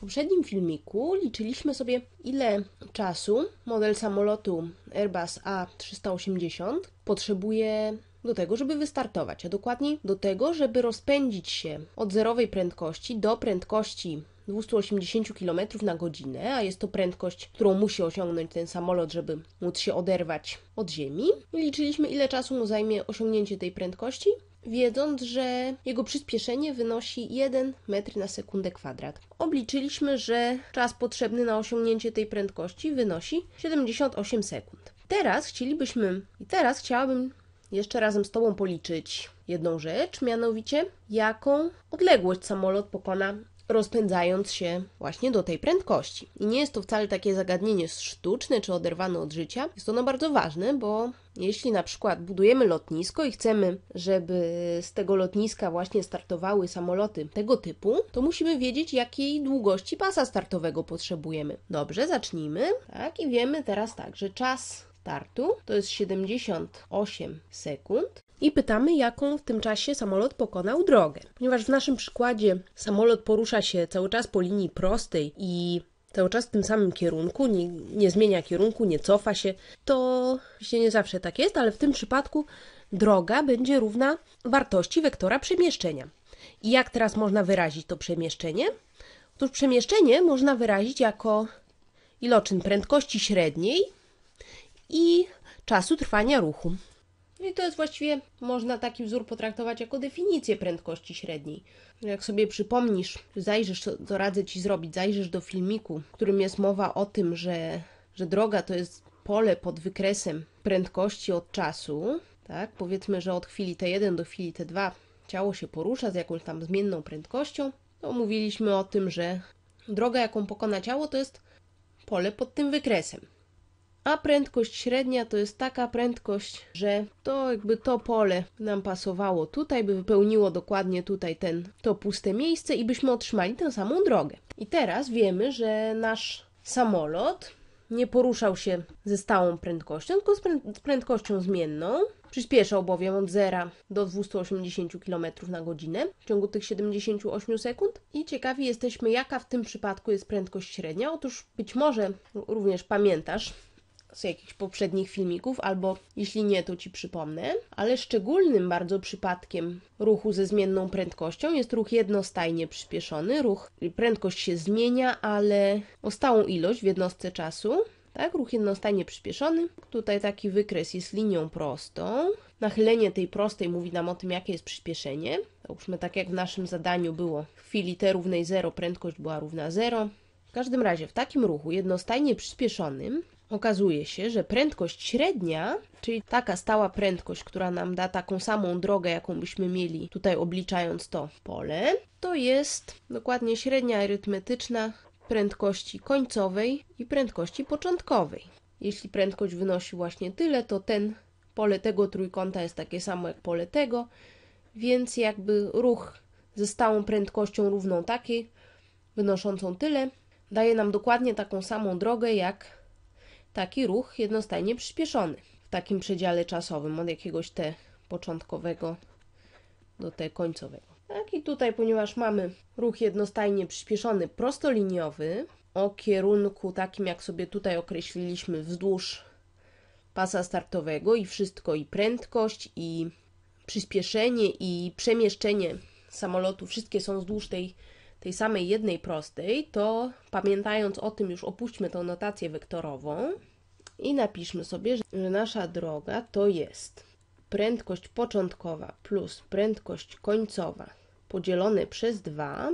W poprzednim filmiku liczyliśmy sobie, ile czasu model samolotu Airbus A380 potrzebuje do tego, żeby wystartować, a dokładniej do tego, żeby rozpędzić się od zerowej prędkości do prędkości 280 km na godzinę, a jest to prędkość, którą musi osiągnąć ten samolot, żeby móc się oderwać od Ziemi. I liczyliśmy, ile czasu mu zajmie osiągnięcie tej prędkości wiedząc, że jego przyspieszenie wynosi 1 m na sekundę kwadrat. Obliczyliśmy, że czas potrzebny na osiągnięcie tej prędkości wynosi 78 sekund. Teraz chcielibyśmy, i teraz chciałabym jeszcze razem z Tobą policzyć jedną rzecz, mianowicie jaką odległość samolot pokona rozpędzając się właśnie do tej prędkości. I nie jest to wcale takie zagadnienie sztuczne czy oderwane od życia. Jest ono bardzo ważne, bo jeśli na przykład budujemy lotnisko i chcemy, żeby z tego lotniska właśnie startowały samoloty tego typu, to musimy wiedzieć, jakiej długości pasa startowego potrzebujemy. Dobrze, zacznijmy. Tak, i wiemy teraz tak, że czas startu to jest 78 sekund i pytamy, jaką w tym czasie samolot pokonał drogę. Ponieważ w naszym przykładzie samolot porusza się cały czas po linii prostej i cały czas w tym samym kierunku, nie, nie zmienia kierunku, nie cofa się, to oczywiście nie zawsze tak jest, ale w tym przypadku droga będzie równa wartości wektora przemieszczenia. I jak teraz można wyrazić to przemieszczenie? Otóż przemieszczenie można wyrazić jako iloczyn prędkości średniej i czasu trwania ruchu. I to jest właściwie, można taki wzór potraktować jako definicję prędkości średniej. Jak sobie przypomnisz, zajrzysz, to, radzę Ci zrobić, zajrzysz do filmiku, w którym jest mowa o tym, że, że droga to jest pole pod wykresem prędkości od czasu, tak? Powiedzmy, że od chwili T1 do chwili T2 ciało się porusza z jakąś tam zmienną prędkością. to mówiliśmy o tym, że droga, jaką pokona ciało, to jest pole pod tym wykresem. A prędkość średnia to jest taka prędkość, że to jakby to pole nam pasowało tutaj, by wypełniło dokładnie tutaj ten, to puste miejsce i byśmy otrzymali tę samą drogę. I teraz wiemy, że nasz samolot nie poruszał się ze stałą prędkością, tylko z, prędkością zmienną. Przyspieszał bowiem od 0 do 280 km na godzinę w ciągu tych 78 sekund. I ciekawi jesteśmy, jaka w tym przypadku jest prędkość średnia. Otóż być może również pamiętasz, z jakichś poprzednich filmików, albo jeśli nie, to Ci przypomnę. Ale szczególnym bardzo przypadkiem ruchu ze zmienną prędkością jest ruch jednostajnie przyspieszony. Ruch, prędkość się zmienia, ale o stałą ilość w jednostce czasu. Tak, ruch jednostajnie przyspieszony. Tutaj taki wykres jest linią prostą. Nachylenie tej prostej mówi nam o tym, jakie jest przyspieszenie. Załóżmy, tak jak w naszym zadaniu było, w chwili t równej 0 prędkość była równa 0. W każdym razie w takim ruchu jednostajnie przyspieszonym Okazuje się, że prędkość średnia, czyli taka stała prędkość, która nam da taką samą drogę, jaką byśmy mieli tutaj obliczając to pole, to jest dokładnie średnia arytmetyczna prędkości końcowej i prędkości początkowej. Jeśli prędkość wynosi właśnie tyle, to ten pole tego trójkąta jest takie samo jak pole tego, więc jakby ruch ze stałą prędkością równą takiej, wynoszącą tyle, daje nam dokładnie taką samą drogę jak taki ruch jednostajnie przyspieszony w takim przedziale czasowym od jakiegoś T początkowego do T końcowego. Tak i tutaj, ponieważ mamy ruch jednostajnie przyspieszony prostoliniowy o kierunku takim, jak sobie tutaj określiliśmy, wzdłuż pasa startowego i wszystko, i prędkość, i przyspieszenie, i przemieszczenie samolotu, wszystkie są wzdłuż tej tej samej jednej prostej, to pamiętając o tym już opuśćmy tą notację wektorową i napiszmy sobie, że nasza droga to jest prędkość początkowa plus prędkość końcowa podzielone przez 2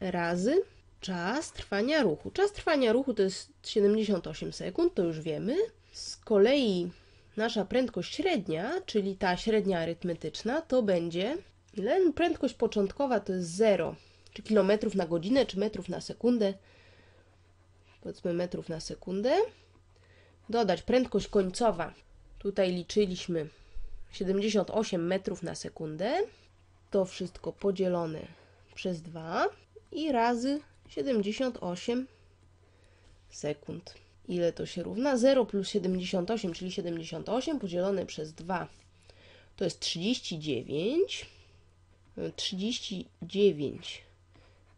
razy czas trwania ruchu. Czas trwania ruchu to jest 78 sekund, to już wiemy. Z kolei nasza prędkość średnia, czyli ta średnia arytmetyczna, to będzie Prędkość początkowa to jest 0 czy kilometrów na godzinę, czy metrów na sekundę. Powiedzmy metrów na sekundę. Dodać prędkość końcowa. Tutaj liczyliśmy 78 metrów na sekundę. To wszystko podzielone przez 2 i razy 78 sekund. Ile to się równa? 0 plus 78, czyli 78 podzielone przez 2 to jest 39. 39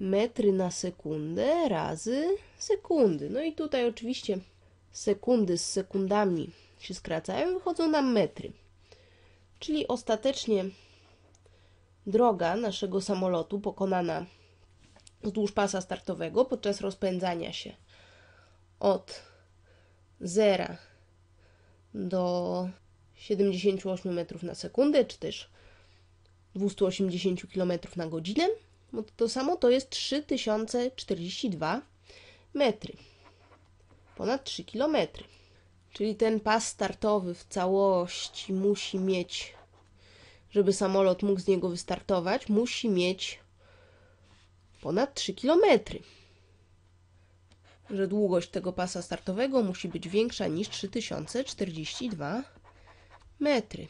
metry na sekundę razy sekundy. No i tutaj oczywiście sekundy z sekundami się skracają, wychodzą nam metry. Czyli ostatecznie droga naszego samolotu pokonana wzdłuż pasa startowego podczas rozpędzania się od 0 do 78 metrów na sekundę, czy też 280 km na godzinę no to samo to jest 3042 metry, ponad 3 km. Czyli ten pas startowy w całości musi mieć, żeby samolot mógł z niego wystartować, musi mieć ponad 3 km. Że długość tego pasa startowego musi być większa niż 3042 metry.